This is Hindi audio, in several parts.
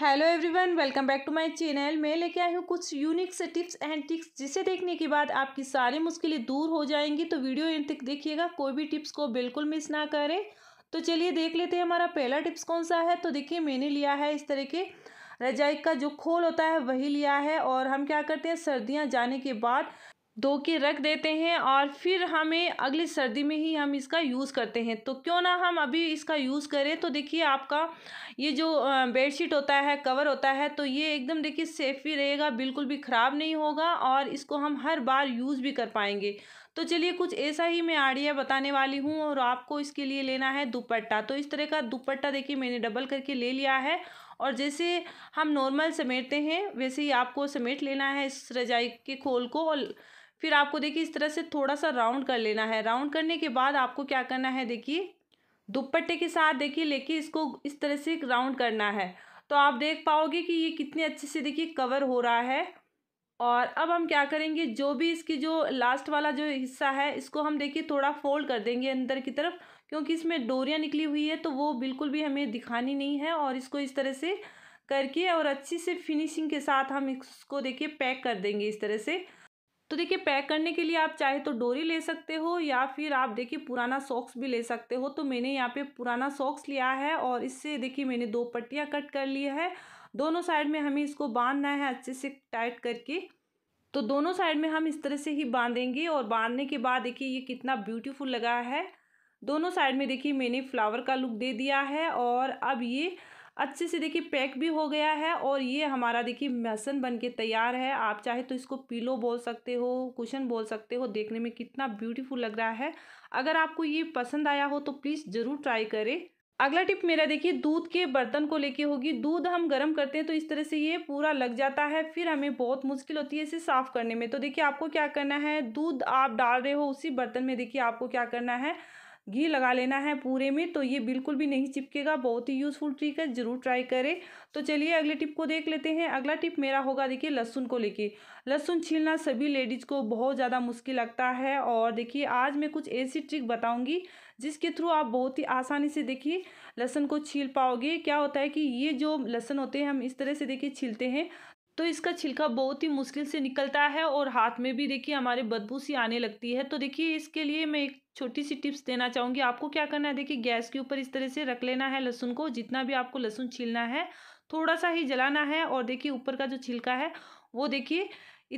hello everyone welcome back to my channel मैं लेके आई हूँ कुछ यूनिक से टिप्स एंड टिक्स जिसे देखने के बाद आपकी सारी मुश्किलें दूर हो जाएंगी तो वीडियो एंड तक देखिएगा कोई भी टिप्स को बिल्कुल मिस ना करें तो चलिए देख लेते हैं हमारा पहला टिप्स कौन सा है तो देखिए मैंने लिया है इस तरह के रजाई का जो खोल होता है वही लिया है और हम क्या करते हैं सर्दियाँ जाने के बाद धो के रख देते हैं और फिर हमें अगली सर्दी में ही हम इसका यूज़ करते हैं तो क्यों ना हम अभी इसका यूज़ करें तो देखिए आपका ये जो बेडशीट होता है कवर होता है तो ये एकदम देखिए सेफ भी रहेगा बिल्कुल भी ख़राब नहीं होगा और इसको हम हर बार यूज़ भी कर पाएंगे तो चलिए कुछ ऐसा ही मैं आइडिया बताने वाली हूँ और आपको इसके लिए लेना है दुपट्टा तो इस तरह का दुपट्टा देखिए मैंने डबल करके ले लिया है और जैसे हम नॉर्मल समेटते हैं वैसे ही आपको समेट लेना है इस रजाई के खोल को और फिर आपको देखिए इस तरह से थोड़ा सा राउंड कर लेना है राउंड करने के बाद आपको क्या करना है देखिए दुपट्टे के साथ देखिए लेके इसको इस तरह से राउंड करना है तो आप देख पाओगे कि ये कितने अच्छे से देखिए कवर हो रहा है और अब हम क्या करेंगे जो भी इसकी जो लास्ट वाला जो हिस्सा है इसको हम देखिए थोड़ा फोल्ड कर देंगे अंदर की तरफ क्योंकि इसमें डोरियाँ निकली हुई है तो वो बिल्कुल भी हमें दिखानी नहीं है और इसको इस तरह से करके और अच्छी से फिनिशिंग के साथ हम इसको देखिए पैक कर देंगे इस तरह से तो देखिए पैक करने के लिए आप चाहे तो डोरी ले सकते हो या फिर आप देखिए पुराना सॉक्स भी ले सकते हो तो मैंने यहाँ पे पुराना सॉक्स लिया है और इससे देखिए मैंने दो पट्टियाँ कट कर ली है दोनों साइड में हमें इसको बांधना है अच्छे से टाइट करके तो दोनों साइड में हम इस तरह से ही बांधेंगे और बांधने के बाद देखिए ये कितना ब्यूटीफुल लगा है दोनों साइड में देखिए मैंने फ्लावर का लुक दे दिया है और अब ये अच्छे से देखिए पैक भी हो गया है और ये हमारा देखिए महसन बन के तैयार है आप चाहे तो इसको पीलो बोल सकते हो कुशन बोल सकते हो देखने में कितना ब्यूटीफुल लग रहा है अगर आपको ये पसंद आया हो तो प्लीज़ ज़रूर ट्राई करें अगला टिप मेरा देखिए दूध के बर्तन को लेके होगी दूध हम गर्म करते हैं तो इस तरह से ये पूरा लग जाता है फिर हमें बहुत मुश्किल होती है इसे साफ़ करने में तो देखिए आपको क्या करना है दूध आप डाल रहे हो उसी बर्तन में देखिए आपको क्या करना है घी लगा लेना है पूरे में तो ये बिल्कुल भी नहीं चिपकेगा बहुत ही यूज़फुल ट्रिक है ज़रूर ट्राई करें तो चलिए अगले टिप को देख लेते हैं अगला टिप मेरा होगा देखिए लहसुन को लेके लहसुन छीलना सभी लेडीज़ को बहुत ज़्यादा मुश्किल लगता है और देखिए आज मैं कुछ ऐसी ट्रिक बताऊँगी जिसके थ्रू आप बहुत ही आसानी से देखिए लहसुन को छील पाओगे क्या होता है कि ये जो लहसुन होते हैं हम इस तरह से देखिए छीलते हैं तो इसका छिलका बहुत ही मुश्किल से निकलता है और हाथ में भी देखिए हमारे बदबू सी आने लगती है तो देखिए इसके लिए मैं एक छोटी सी टिप्स देना चाहूँगी आपको क्या करना है देखिए गैस के ऊपर इस तरह से रख लेना है लहसुन को जितना भी आपको लहसुन छीलना है थोड़ा सा ही जलाना है और देखिए ऊपर का जो छिलका है वो देखिए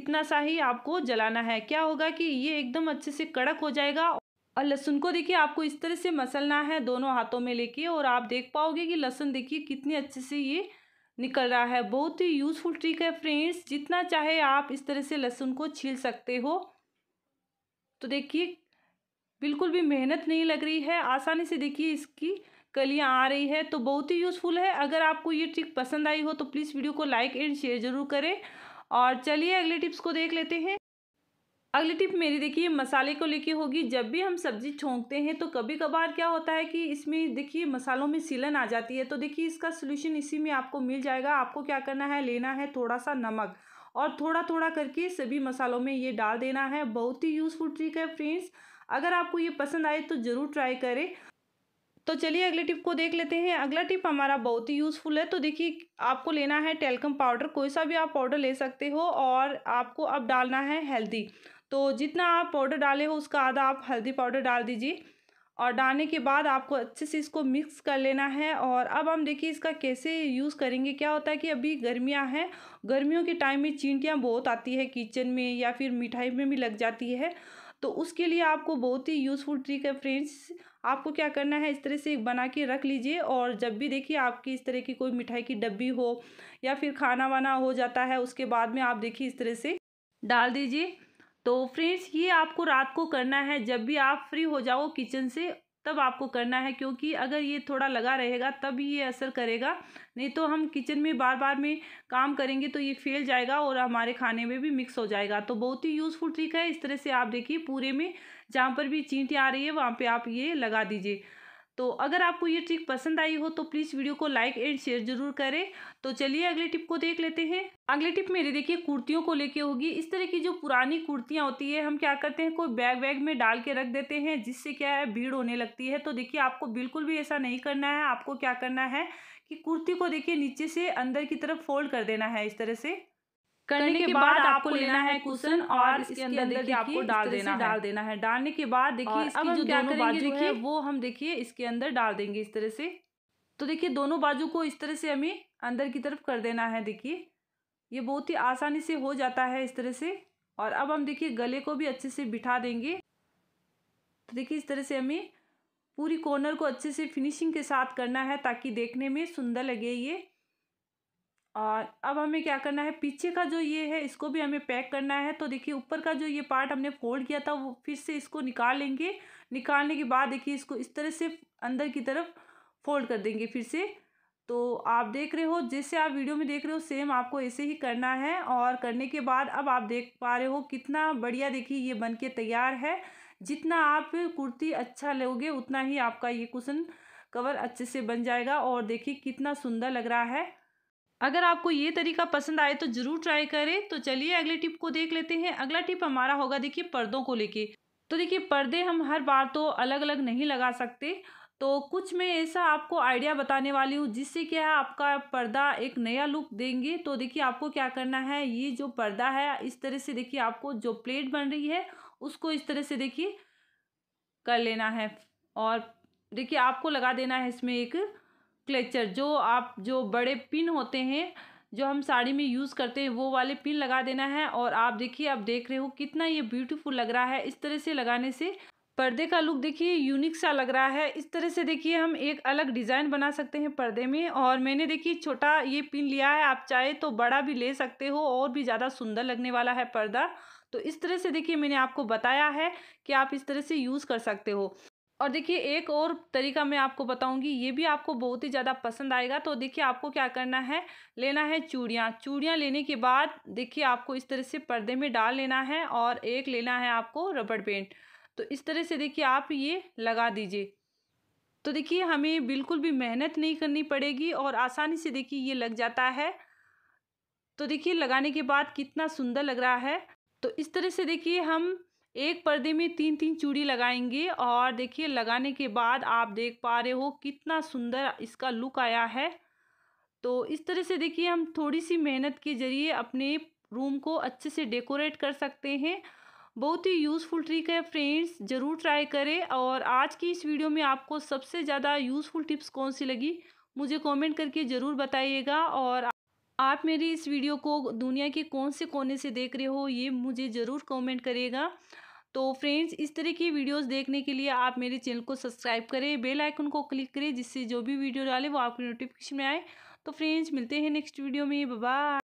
इतना सा ही आपको जलाना है क्या होगा कि ये एकदम अच्छे से कड़क हो जाएगा और लहसुन को देखिए आपको इस तरह से मसलना है दोनों हाथों में लेके और आप देख पाओगे कि लहसुन देखिए कितने अच्छे से ये निकल रहा है बहुत ही यूज़फुल ट्रिक है फ्रेंड्स जितना चाहे आप इस तरह से लहसुन को छील सकते हो तो देखिए बिल्कुल भी मेहनत नहीं लग रही है आसानी से देखिए इसकी कलियाँ आ रही है तो बहुत ही यूज़फुल है अगर आपको ये ट्रिक पसंद आई हो तो प्लीज़ वीडियो को लाइक एंड शेयर ज़रूर करें और चलिए अगले टिप्स को देख लेते हैं अगली टिप मेरी देखिए मसाले को लेके होगी जब भी हम सब्ज़ी छोंकते हैं तो कभी कभार क्या होता है कि इसमें देखिए मसालों में सीलन आ जाती है तो देखिए इसका सोल्यूशन इसी में आपको मिल जाएगा आपको क्या करना है लेना है थोड़ा सा नमक और थोड़ा थोड़ा करके सभी मसालों में ये डाल देना है बहुत ही यूज़फुल ट्रिक है फ्रेंड्स अगर आपको ये पसंद आए तो ज़रूर ट्राई करें तो चलिए अगले टिप को देख लेते हैं अगला टिप हमारा बहुत ही यूज़फुल है तो देखिए आपको लेना है टेलकम पाउडर कोई सा भी आप पाउडर ले सकते हो और आपको अब डालना है हेल्दी तो जितना आप पाउडर डाले हो उसका आधा आप हल्दी पाउडर डाल दीजिए और डालने के बाद आपको अच्छे से इसको मिक्स कर लेना है और अब हम देखिए इसका कैसे यूज़ करेंगे क्या होता है कि अभी गर्मियां हैं गर्मियों के टाइम में चींटियां बहुत आती है किचन में या फिर मिठाई में भी लग जाती है तो उसके लिए आपको बहुत ही यूज़फुल ट्रिक है फ्रेंड्स आपको क्या करना है इस तरह से बना के रख लीजिए और जब भी देखिए आपकी इस तरह की कोई मिठाई की डब्बी हो या फिर खाना वाना हो जाता है उसके बाद में आप देखिए इस तरह से डाल दीजिए तो फ्रेंड्स ये आपको रात को करना है जब भी आप फ्री हो जाओ किचन से तब आपको करना है क्योंकि अगर ये थोड़ा लगा रहेगा तब ये असर करेगा नहीं तो हम किचन में बार बार में काम करेंगे तो ये फेल जाएगा और हमारे खाने में भी मिक्स हो जाएगा तो बहुत ही यूज़फुल ट्रिक है इस तरह से आप देखिए पूरे में जहाँ पर भी चींटी आ रही है वहाँ पर आप ये लगा दीजिए तो अगर आपको ये ट्रिक पसंद आई हो तो प्लीज़ वीडियो को लाइक एंड शेयर जरूर करें तो चलिए अगले टिप को देख लेते हैं अगले टिप मेरे देखिए कुर्तियों को लेके होगी इस तरह की जो पुरानी कुर्तियाँ होती है हम क्या करते हैं कोई बैग वैग में डाल के रख देते हैं जिससे क्या है भीड़ होने लगती है तो देखिए आपको बिल्कुल भी ऐसा नहीं करना है आपको क्या करना है कि कुर्ती को देखिए नीचे से अंदर की तरफ फोल्ड कर देना है इस तरह से करने के बाद आपको लेना है कुशन और इसके अंदर देखिए आपको डाल देना डाल देना है डालने के बाद देखिए अब जो दोनों बाजू देखिए वो हम देखिए इसके अंदर डाल देंगे इस तरह से तो देखिए दोनों बाजू को इस तरह से हमें अंदर की तरफ कर देना है देखिए ये बहुत ही आसानी से हो जाता है इस तरह से और अब हम देखिए गले को भी अच्छे से बिठा देंगे तो देखिए इस तरह से हमें पूरी कॉर्नर को अच्छे से फिनिशिंग के साथ करना है ताकि देखने में सुंदर लगे ये और अब हमें क्या करना है पीछे का जो ये है इसको भी हमें पैक करना है तो देखिए ऊपर का जो ये पार्ट हमने फोल्ड किया था वो फिर से इसको निकाल लेंगे निकालने के बाद देखिए इसको इस तरह से अंदर की तरफ फोल्ड कर देंगे फिर से तो आप देख रहे हो जैसे आप वीडियो में देख रहे हो सेम आपको ऐसे ही करना है और करने के बाद अब आप देख पा रहे हो कितना बढ़िया देखिए ये बन के तैयार है जितना आप कुर्ती अच्छा लोगे उतना ही आपका ये कुशन कवर अच्छे से बन जाएगा और देखिए कितना सुंदर लग रहा है अगर आपको ये तरीका पसंद आए तो ज़रूर ट्राई करें तो चलिए अगले टिप को देख लेते हैं अगला टिप हमारा होगा देखिए पर्दों को लेके तो देखिए पर्दे हम हर बार तो अलग अलग नहीं लगा सकते तो कुछ मैं ऐसा आपको आइडिया बताने वाली हूँ जिससे क्या है आपका पर्दा एक नया लुक देंगे तो देखिए आपको क्या करना है ये जो पर्दा है इस तरह से देखिए आपको जो प्लेट बन रही है उसको इस तरह से देखिए कर लेना है और देखिए आपको लगा देना है इसमें एक क्लेचर जो आप जो बड़े पिन होते हैं जो हम साड़ी में यूज़ करते हैं वो वाले पिन लगा देना है और आप देखिए आप देख रहे हो कितना ये ब्यूटीफुल लग रहा है इस तरह से लगाने से पर्दे का लुक देखिए यूनिक सा लग रहा है इस तरह से देखिए हम एक अलग डिज़ाइन बना सकते हैं पर्दे में और मैंने देखिए छोटा ये पिन लिया है आप चाहे तो बड़ा भी ले सकते हो और भी ज़्यादा सुंदर लगने वाला है पर्दा तो इस तरह से देखिए मैंने आपको बताया है कि आप इस तरह से यूज़ कर सकते हो और देखिए एक और तरीका मैं आपको बताऊंगी ये भी आपको बहुत ही ज़्यादा पसंद आएगा तो देखिए आपको क्या करना है लेना है चूड़ियाँ चूड़ियाँ लेने के बाद देखिए आपको इस तरह से पर्दे में डाल लेना है और एक लेना है आपको रबड़ पेंट तो इस तरह से देखिए आप ये लगा दीजिए तो देखिए हमें बिल्कुल भी मेहनत नहीं करनी पड़ेगी और आसानी से देखिए ये लग जाता है तो देखिए लगाने के बाद कितना सुंदर लग रहा है तो इस तरह से देखिए हम एक पर्दे में तीन तीन चूड़ी लगाएंगे और देखिए लगाने के बाद आप देख पा रहे हो कितना सुंदर इसका लुक आया है तो इस तरह से देखिए हम थोड़ी सी मेहनत के ज़रिए अपने रूम को अच्छे से डेकोरेट कर सकते हैं बहुत ही यूज़फुल ट्रिक है फ्रेंड्स ज़रूर ट्राई करें और आज की इस वीडियो में आपको सबसे ज़्यादा यूज़फुल टिप्स कौन सी लगी मुझे कमेंट करके ज़रूर बताइएगा और आप मेरी इस वीडियो को दुनिया के कौन से कोने से देख रहे हो ये मुझे ज़रूर कमेंट करेगा तो फ्रेंड्स इस तरह की वीडियोस देखने के लिए आप मेरे चैनल को सब्सक्राइब करें बेल आइकन को क्लिक करें जिससे जो भी वीडियो डाले वो आपके नोटिफिकेशन में आए तो फ्रेंड्स मिलते हैं नेक्स्ट वीडियो में बाय